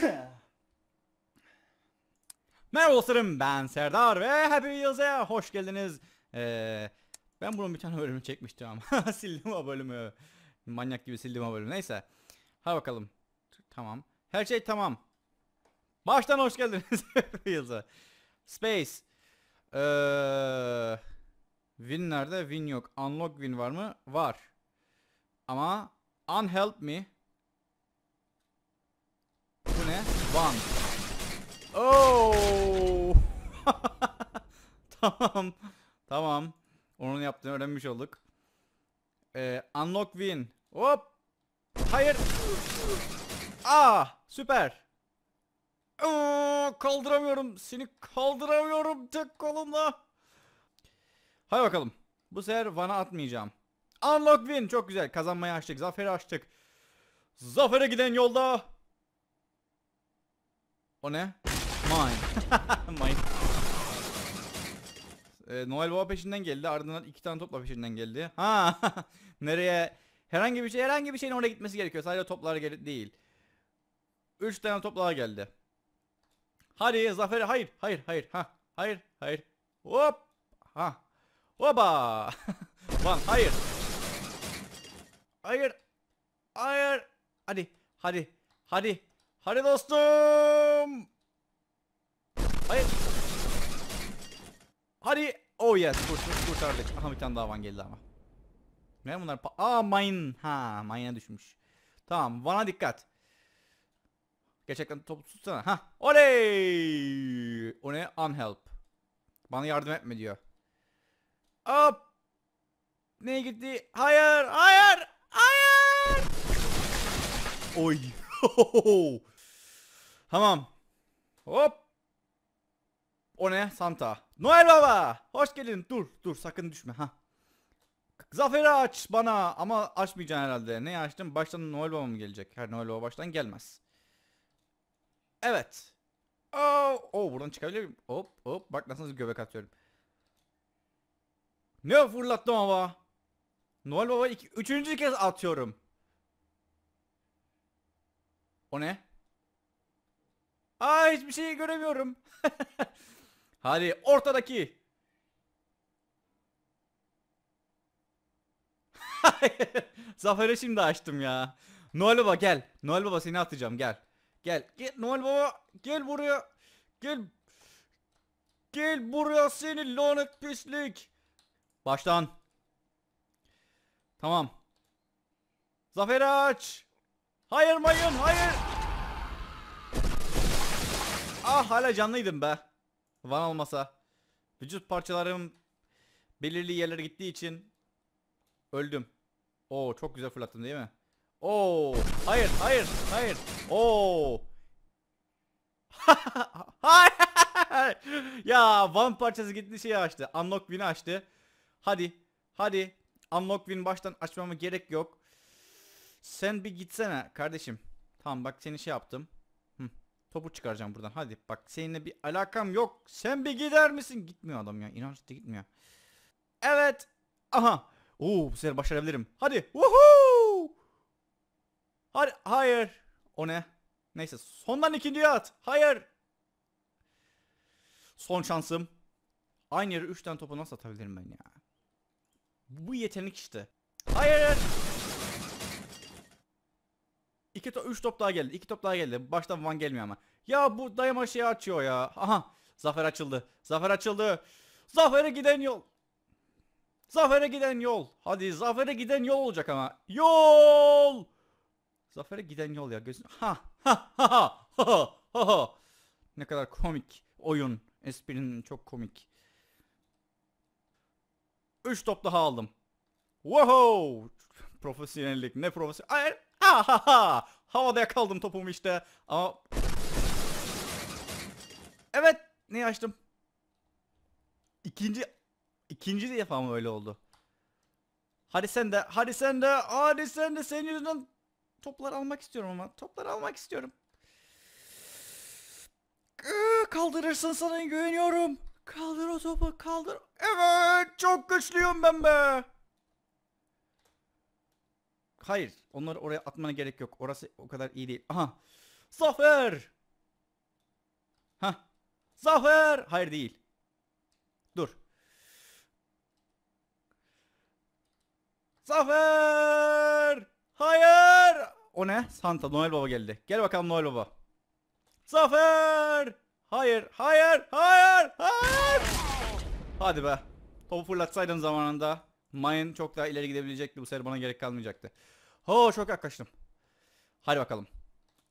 Merhaba dostlarım ben Serdar ve Happy Wheels'e hoş geldiniz. Ee, ben bunun bir tane bölümü çekmiştim ama sildim o bölümü. Manyak gibi sildim o bölümü neyse. Ha bakalım. Tamam. Her şey tamam. Baştan hoş geldiniz Happy Wheels'e. Space. Ee, win nerede? Win yok. Unlock win var mı? Var. Ama unhelp me. Bang. Oh. tamam. Tamam. Onun yaptığını öğrenmiş olduk. Ee, unlock win. Hop. Hayır. Ah. süper. Oo, kaldıramıyorum. Seni kaldıramıyorum tek kolumla. Hay bakalım. Bu sefer Van'a atmayacağım. Unlock win. Çok güzel. Kazanmayı açtık. Zaferi açtık. Zafere giden yolda o ne? Mine. Mine. Ee, Noel Baba peşinden geldi. Ardından iki tane topla peşinden geldi. Ha. Nereye? Herhangi bir şey, herhangi bir şeyin oraya gitmesi gerekiyor. Sadece toplar gerek değil. Üç tane toplar geldi. Hadi Zafer, hayır, hayır, hayır, ha, hayır, hayır. Hop, ha, hoba. Lan hayır. Hayır. Hayır. Hadi, hadi, hadi. Hadi dostum. Hayır. Hadi. Oh yes. Kurt kurtardık. Aha bir tane daha van geldi ama. Ne bunlar? Pa Aa mine. Ha mine'a düşmüş. Tamam. Van'a dikkat. Gerçekten topu tutsana. Ha. Oley. O ne? Unhelp. Bana yardım etme diyor. Hop. Neye gitti? Hayır. Hayır. Hayır. Oy. Tamam. Hop. O ne? Santa. Noel Baba. Hoş geldin. Dur dur sakın düşme. ha. Zafer'i aç bana. Ama açmayacaksın herhalde. Ne açtım? Baştan Noel Baba mı gelecek? Her Noel Baba baştan gelmez. Evet. Oo, oh, oh. buradan çıkabilir miyim? Hop hop. Bak nasıl göbek atıyorum. Ne fırlattım ama. Noel Baba iki, üçüncü kez atıyorum. O ne? Aa hiçbir şeyi göremiyorum. Hadi ortadaki. Zafer'i şimdi açtım ya. Noel Baba gel. Noel Baba seni atacağım gel. Gel. Gel Noel Baba gel buraya. Gel. Gel buraya seni lanet pislik. Baştan. Tamam. Zafer aç. Hayır mayın hayır. Ah hala canlıydım be. Van olmasa. Vücut parçalarım belirli yerlere gittiği için öldüm. Oo çok güzel fırlattım değil mi? Oo hayır hayır hayır. Oo. ya Van parçası gitti şeyi açtı. Unlock win'i açtı. Hadi. Hadi. Unlock win baştan açmama gerek yok. Sen bir gitsene kardeşim. Tamam bak seni şey yaptım. Topu çıkaracağım buradan. Hadi bak seninle bir alakam yok. Sen bir gider misin? Gitmiyor adam ya. İnanç da gitmiyor. Evet. Aha. Oo bu sefer başarabilirim. Hadi. Woohoo! Hadi. Hayır. O ne? Neyse. Sondan ikinciye at. Hayır. Son şansım. Aynı yere 3 tane topu nasıl atabilirim ben ya? Bu yetenek işte. Hayır. İki top, üç top daha geldi. İki top daha geldi. Baştan Van gelmiyor ama. Ya bu dayama şey açıyor ya. Aha. Zafer açıldı. Zafer açıldı. Zafer'e giden yol. Zafer'e giden yol. Hadi Zafer'e giden yol olacak ama. Yol. Zafer'e giden yol ya. Gözün... Ha. Ha. Ha. Ha. Ha. Ha. Ne kadar komik oyun. Esprinin çok komik. Üç top daha aldım. Wow! Profesyonellik ne profesyonel. Ha ha ha. Havada yakaladım topumu işte. Ama... Evet. Neyi açtım? İkinci... ikinci defa mı öyle oldu? Hadi sen de, hadi sen de, hadi sen de senin yüzünden toplar almak istiyorum ama. Toplar almak istiyorum. Kaldırırsın sana güveniyorum. Kaldır o topu, kaldır. Evet, çok güçlüyüm ben be. Hayır. Onları oraya atmana gerek yok. Orası o kadar iyi değil. Aha. Zafer! Ha. Zafer! Hayır değil. Dur. Zafer! Hayır! O ne? Santa Noel Baba geldi. Gel bakalım Noel Baba. Zafer! Hayır, hayır, hayır, hayır! Hadi be. Topu fırlatsaydın zamanında. Mayın çok daha ileri gidebilecekti. Bu sefer bana gerek kalmayacaktı. Ho çok yaklaştım. Hadi bakalım.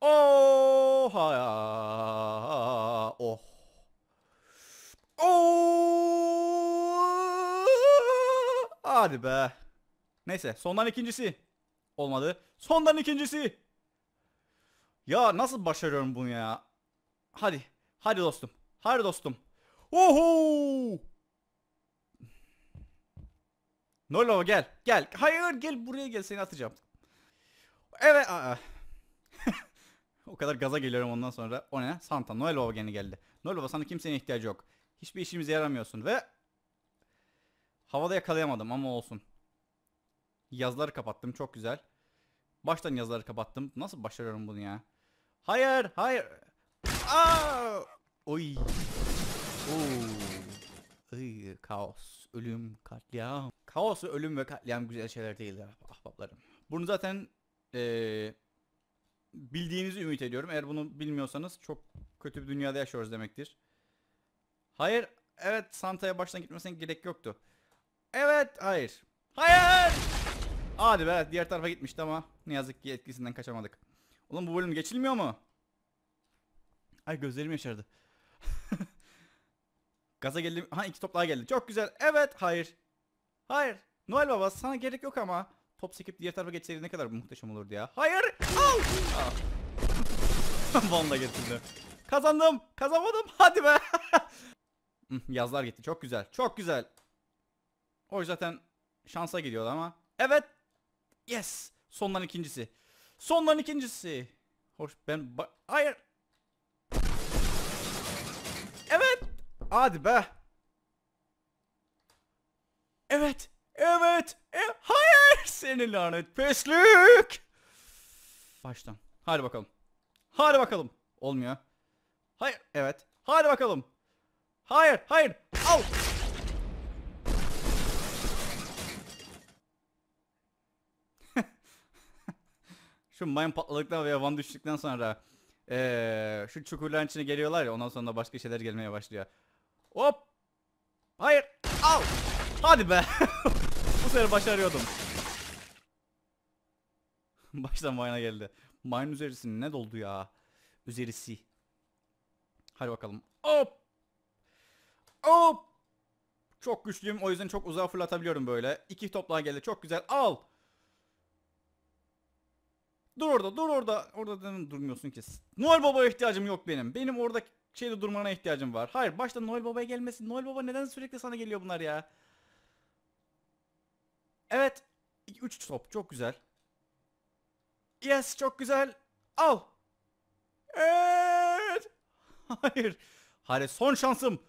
Oha. Oh, oh. Oh. Hadi be. Neyse sondan ikincisi. Olmadı. Sondan ikincisi. Ya nasıl başarıyorum bunu ya? Hadi. Hadi dostum. Hadi dostum. Oho! Nolo gel. Gel. Hayır gel buraya gel seni atacağım. Evet. Aa. o kadar gaza geliyorum ondan sonra. O ne? Santa Noel Baba gene geldi. Noel Baba sana kimsenin ihtiyacı yok. Hiçbir işimize yaramıyorsun ve havada yakalayamadım ama olsun. Yazları kapattım çok güzel. Baştan yazları kapattım. Nasıl başarıyorum bunu ya? Hayır, hayır. Aa! Oy. Oo. Iy, kaos, ölüm, katliam. Kaos, ve ölüm ve katliam güzel şeyler değil ya ahbaplarım. Bunu zaten ee, bildiğinizi ümit ediyorum. Eğer bunu bilmiyorsanız çok kötü bir dünyada yaşıyoruz demektir. Hayır. Evet Santa'ya baştan gitmesine gerek yoktu. Evet. Hayır. Hayır. Hadi be evet, diğer tarafa gitmişti ama ne yazık ki etkisinden kaçamadık. Oğlum bu bölüm geçilmiyor mu? Ay gözlerim yaşardı. Gaza geldim. Ha iki top daha geldi. Çok güzel. Evet. Hayır. Hayır. Noel Baba sana gerek yok ama top sekip diğer tarafa geçseydi ne kadar muhteşem olurdu ya. Hayır. Al. Van ah! da getirdi. Kazandım. Kazanmadım. Hadi be. Yazlar gitti. Çok güzel. Çok güzel. O zaten şansa gidiyordu ama. Evet. Yes. Sondan ikincisi. Sondan ikincisi. Hoş ben hayır. Evet. Hadi be. Evet. Evet. E, hayır. Seni lanet peslik. Baştan. Hadi bakalım. Hadi bakalım. Olmuyor. Hayır. Evet. Hadi bakalım. Hayır. Hayır. Al. şu mayın patladıktan veya van düştükten sonra ee, şu çukurların içine geliyorlar ya ondan sonra başka şeyler gelmeye başlıyor. Hop. Hayır. Al. Hadi be. sefer başarıyordum. Baştan mayına geldi. Mayın üzerisi ne doldu ya? Üzerisi. Hadi bakalım. Hop! Hop! Çok güçlüyüm o yüzden çok uzağa fırlatabiliyorum böyle. İki toplar geldi çok güzel. Al! Dur orada dur orada. Orada durmuyorsun ki. Noel Baba'ya ihtiyacım yok benim. Benim orada şeyde durmana ihtiyacım var. Hayır başta Noel Baba'ya gelmesin. Noel Baba neden sürekli sana geliyor bunlar ya? Evet. 3 top çok güzel. Yes çok güzel. Al. Evet. Hayır. Hadi son şansım.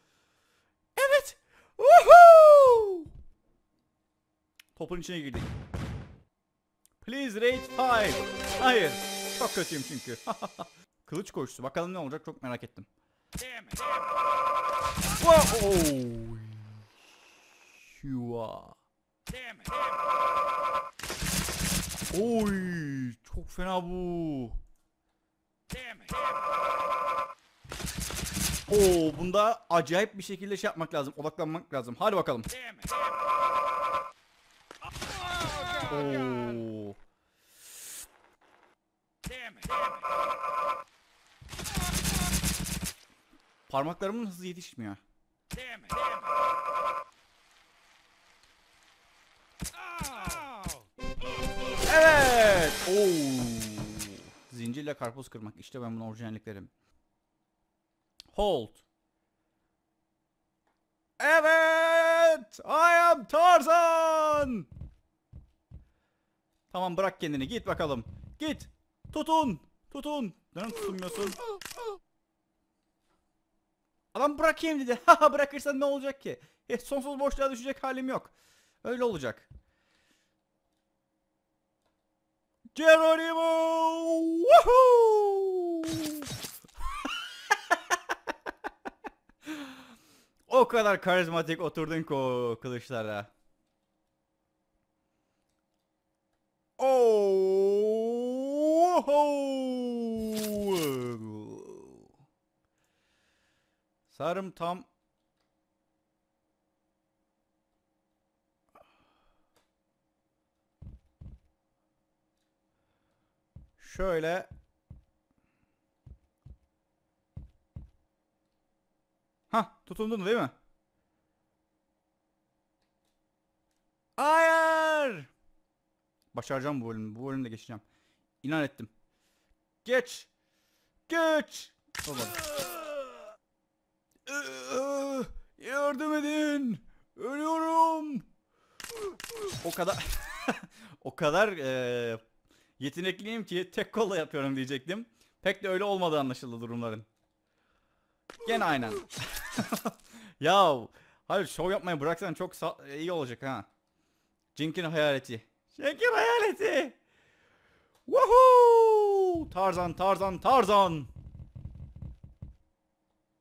Evet. Woohoo! Topun içine girdik. Please rate 5. Hayır. Çok kötüyüm çünkü. Kılıç koşusu. Bakalım ne olacak çok merak ettim. Wow. Oh. You are. Damn it. Oy çok fena bu. Oo bunda acayip bir şekilde şey yapmak lazım. Odaklanmak lazım. Hadi bakalım. Oo. Parmaklarımın hızı yetişmiyor. Oo. Zincirle karpuz kırmak. İşte ben bunu orijinalliklerim. Hold. Evet. I am Tarzan. Tamam bırak kendini. Git bakalım. Git. Tutun. Tutun. Neden tutunmuyorsun? Adam bırakayım dedi. Haha bırakırsan ne olacak ki? E, sonsuz boşluğa düşecek halim yok. Öyle olacak. Geronimo! Woohoo! o kadar karizmatik oturdun ki o kılıçlara. Oh! Sarım tam Şöyle. Ha, tutundun değil mi? Hayır! Başaracağım bu bölümü. Bu bölümde geçeceğim. İnan ettim. Geç. Geç. Yardım edin. Ölüyorum. O kadar o kadar e, Yetenekliyim ki tek kolla yapıyorum diyecektim. Pek de öyle olmadı anlaşıldı durumların. Gene aynen. ya hayır şov yapmayı bıraksan çok e, iyi olacak ha. Jink'in hayaleti. Jink'in hayaleti. Woohoo! Tarzan, Tarzan, Tarzan.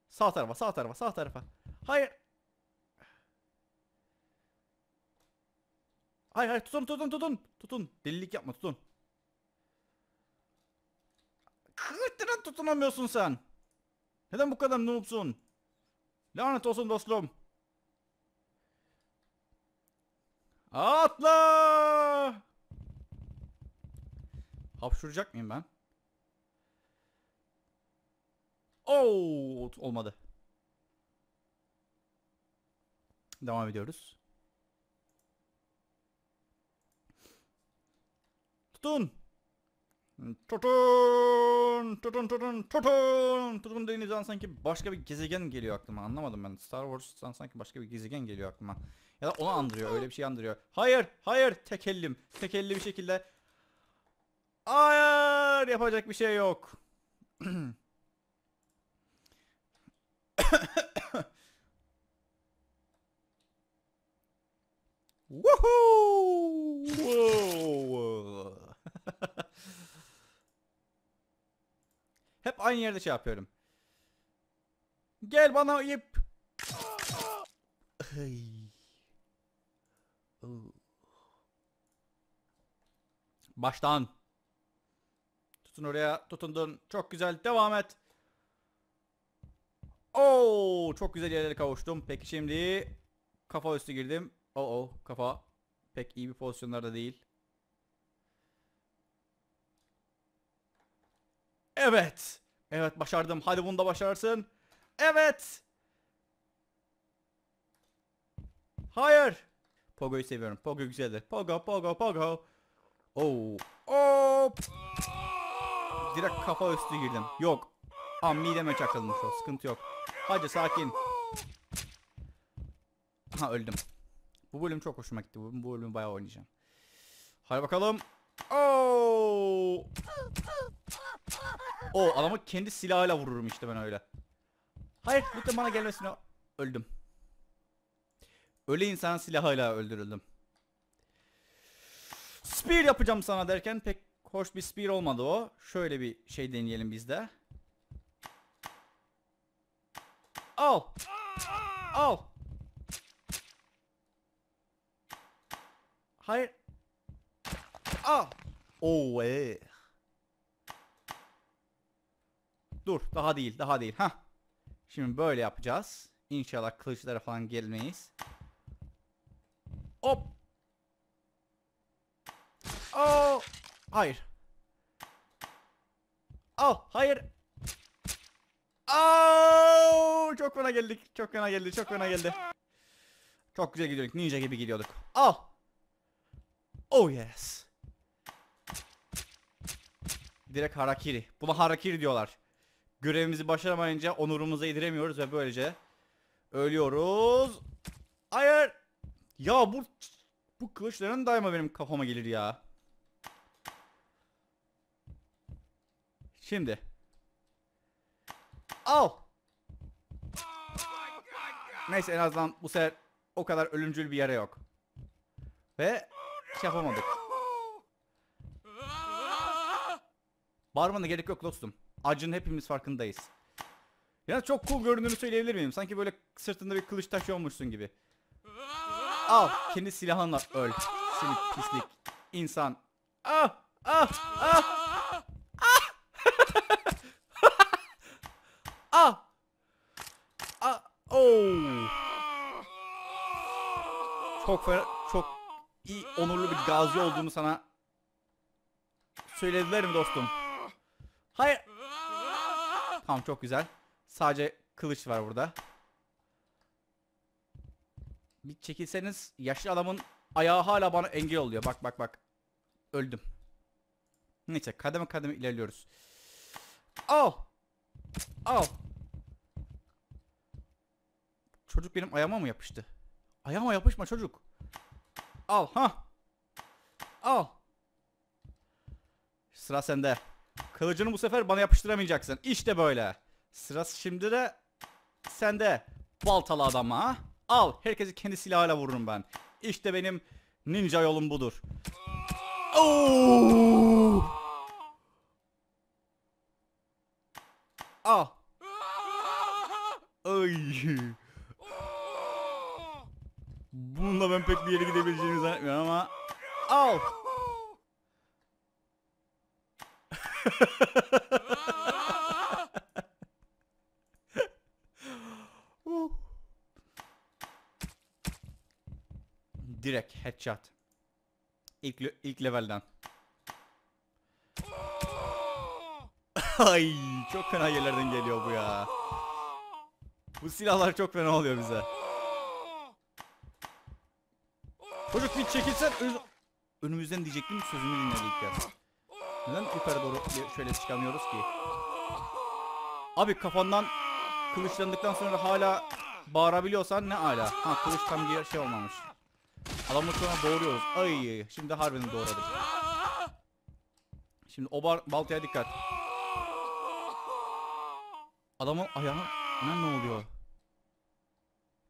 Sağ tarafa, sağ tarafa, sağ tarafa. Hayır. Hayır, hayır, tutun, tutun, tutun. Tutun. Delilik yapma, tutun. Hırtına tutunamıyorsun sen. Neden bu kadar noobsun? Lanet olsun dostum. Atla! Hapşuracak mıyım ben? Oo, olmadı. Devam ediyoruz. Tutun. Tutun, tutun, tutun, tutun. Tutun deyince sanki başka bir gezegen geliyor aklıma. Anlamadım ben. Star Wars'tan sanki başka bir gezegen geliyor aklıma. Ya da onu andırıyor, öyle bir şey andırıyor. Hayır, hayır, tekellim. Tekelli bir şekilde. Hayır, yapacak bir şey yok. Woohoo! aynı yerde şey yapıyorum. Gel bana ip. Baştan. Tutun oraya tutundun. Çok güzel devam et. Oo, çok güzel yerlere kavuştum. Peki şimdi kafa üstü girdim. Oo, oh, oh, kafa pek iyi bir pozisyonlarda değil. Evet. Evet başardım. Hadi bunu da başarsın. Evet. Hayır. Pogo'yu seviyorum. Pogo güzeldir. Pogo, Pogo, Pogo. Oo. Oh. Hop. Direkt kafa üstü girdim. Yok. Ha mideme çakılmış o. Sıkıntı yok. Hadi sakin. Ha öldüm. Bu bölüm çok hoşuma gitti. Bu, bu bölümü bayağı oynayacağım. Hadi bakalım. Oo. Oh. O adamı kendi silahıyla vururum işte ben öyle. Hayır lütfen bana gelmesin o. Öldüm. Öyle insan silahıyla öldürüldüm. Spear yapacağım sana derken pek hoş bir spear olmadı o. Şöyle bir şey deneyelim bizde. Al. Al. Hayır. Al. Oh, evet. Dur daha değil daha değil. ha. Şimdi böyle yapacağız. İnşallah kılıçlara falan gelmeyiz. Hop. Oh. Hayır. Oh hayır. Oh, çok fena geldik. Çok fena geldi. Çok fena geldi. Çok güzel gidiyorduk. Ninja gibi gidiyorduk. Al. Oh. oh yes. Direkt harakiri. Buna harakiri diyorlar. Görevimizi başaramayınca onurumuza yediremiyoruz ve böylece ölüyoruz. Hayır. Ya bu bu kılıçların daima benim kafama gelir ya. Şimdi. Al. Neyse en azından bu sefer o kadar ölümcül bir yere yok. Ve şey yapamadık. Bağırmana gerek yok dostum. Acın hepimiz farkındayız. Ya çok cool göründüğünü söyleyebilir miyim? Sanki böyle sırtında bir kılıç taşıyormuşsun gibi. Al kendi silahınla öl. Seni pislik. İnsan. Ah! Ah! Ah! Ah! ah! ah oh! Çok çok iyi onurlu bir gazi olduğunu sana söylediler mi dostum? Hayır. Tamam çok güzel. Sadece kılıç var burada. Bir çekilseniz yaşlı adamın ayağı hala bana engel oluyor. Bak bak bak. Öldüm. Neyse kademe kademe ilerliyoruz. Oh! Oh! Çocuk benim ayağıma mı yapıştı? Ayağıma yapışma çocuk. Al ha. Al. Sıra sende. Kılıcını bu sefer bana yapıştıramayacaksın. İşte böyle. Sırası şimdi de sende. Baltalı adama. Al. Herkesi kendi silahıyla vururum ben. İşte benim ninja yolum budur. Oo! Al. Ay. Bununla ben pek bir yere gidebileceğimi zannetmiyorum ama. Al. uh. Direkt headshot. İlk, ilk levelden. Ay çok fena yerlerden geliyor bu ya. Bu silahlar çok fena oluyor bize. Çocuk bir çekilsen önümüzden diyecektim sözümü dinledi ilk neden yukarı doğru şöyle çıkamıyoruz ki? Abi kafandan kılıçlandıktan sonra hala bağırabiliyorsan ne hala. Ha kılıç tam bir şey olmamış. Adamı sonra doğuruyoruz. Ay şimdi harbiden doğradık. Şimdi o bar baltaya dikkat. Adamın ayağına Ne ne oluyor?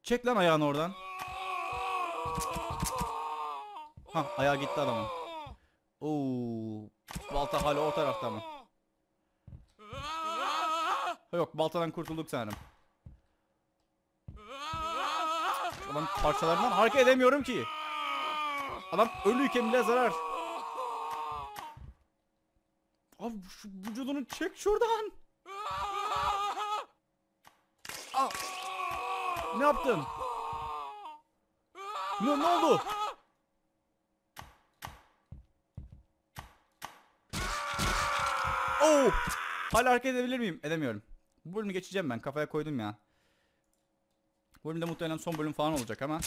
Çek lan ayağını oradan. Ha ayağı gitti adamın. Oo Balta hala o tarafta mı? Yok baltadan kurtulduk sanırım. Adam parçalarından hareket edemiyorum ki. Adam ölüyken bile zarar. Abi şu vücudunu çek şuradan. Aa. Ah! Ne yaptın? Ne, ne oldu? Oo! Oh! Hala hareket edebilir miyim? Edemiyorum. Bu bölümü geçeceğim ben. Kafaya koydum ya. Bu bölümde muhtemelen son bölüm falan olacak ama.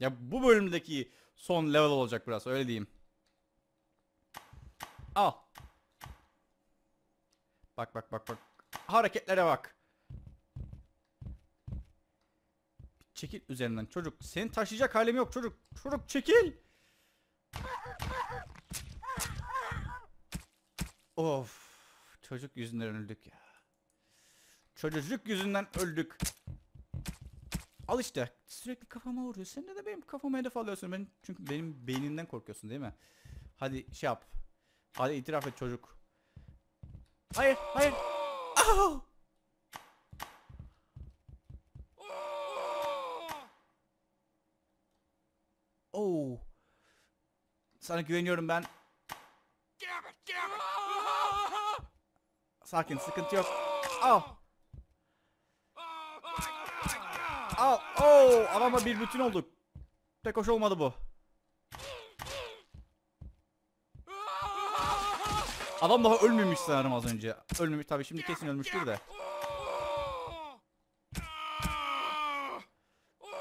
Ya bu bölümdeki son level olacak biraz, Öyle diyeyim. Al. Bak bak bak bak. Hareketlere bak. Çekil üzerinden çocuk. Seni taşıyacak halim yok çocuk. Çocuk çekil. Of. Çocuk yüzünden öldük ya. Çocuk yüzünden öldük. Al işte. Sürekli kafama vuruyor. Sen de benim kafama hedef alıyorsun. Ben, çünkü benim beynimden korkuyorsun değil mi? Hadi şey yap. Hadi itiraf et çocuk. Hayır, hayır. Oh! Oh. Sana güveniyorum ben. Sakin sıkıntı yok. Al. Al. Oo, adamla bir bütün olduk. Tek hoş olmadı bu. Adam daha ölmemiş sanırım az önce. Ölmemiş tabii şimdi kesin ölmüştür de.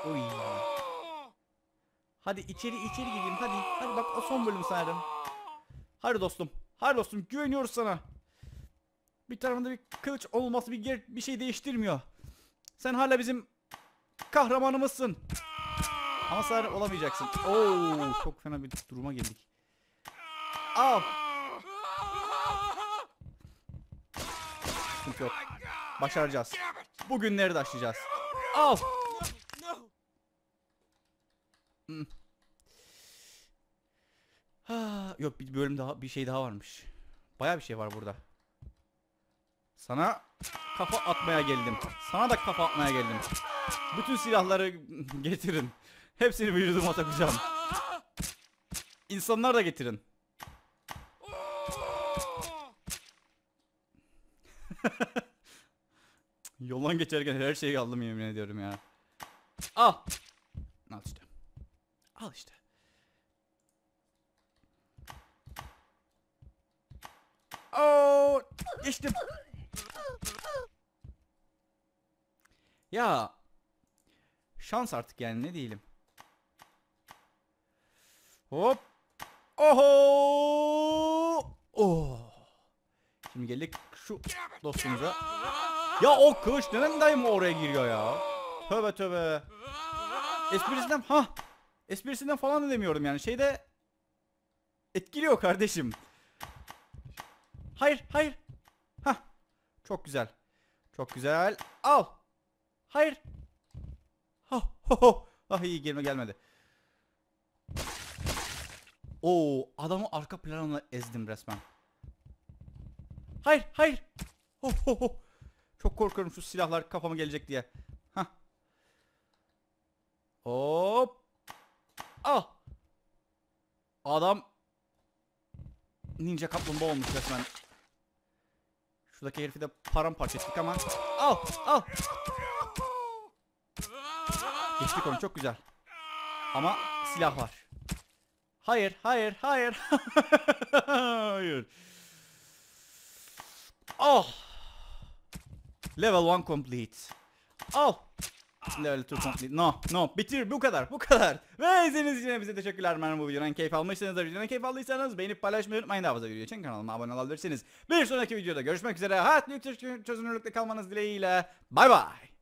Oy. Hadi içeri içeri gireyim hadi. Hadi bak o son bölüm sanırım. Hadi dostum. Hadi dostum güveniyoruz sana. Bir tarafında bir kılıç olması bir, bir şey değiştirmiyor. Sen hala bizim kahramanımızsın. Ama sen olamayacaksın. Oo, çok fena bir duruma geldik. Al. Sıkıntı yok. Başaracağız. Bugünleri de açacağız? Al. Hmm. Ah, yok bir bölüm daha bir şey daha varmış. Baya bir şey var burada. Sana kafa atmaya geldim. Sana da kafa atmaya geldim. Bütün silahları getirin. Hepsini vücuduma takacağım. İnsanlar da getirin. Yoldan geçerken her şeyi aldım yemin ediyorum ya. Al. Al işte. Al işte. Oh, geçtim. Ya şans artık yani ne diyelim. Hop. Oho! Oh. Şimdi geldik şu dostumuza. Ya o kılıç neden dayım oraya giriyor ya? Tövbe tövbe. Esprisinden ha. Esprisinden falan da demiyorum yani. Şeyde etkiliyor kardeşim. Hayır, hayır. Çok güzel. Çok güzel. Al. Hayır. Ha ho ho. Ah iyi gelme gelmedi. Oo adamı arka planla ezdim resmen. Hayır hayır. Ho ho ho. Çok korkuyorum şu silahlar kafama gelecek diye. Hah. Hop. Al. Ah. Adam ninja kaplumbağa olmuş resmen. Şuradaki herifi de paramparça ettik ama. Al al. Geçtik onu çok güzel. Ama silah var. Hayır hayır hayır. hayır. Oh. Level 1 complete. Al level to complete. No, no. Bitir. Bu kadar. Bu kadar. Ve izlediğiniz için bize teşekkürler. Umarım bu videodan keyif almışsanız almışsınız. Videodan keyif aldıysanız beğenip paylaşmayı unutmayın. Daha fazla video için kanalıma abone olabilirsiniz. Bir sonraki videoda görüşmek üzere. Hayat lüks çözünürlükte kalmanız dileğiyle. Bay bay.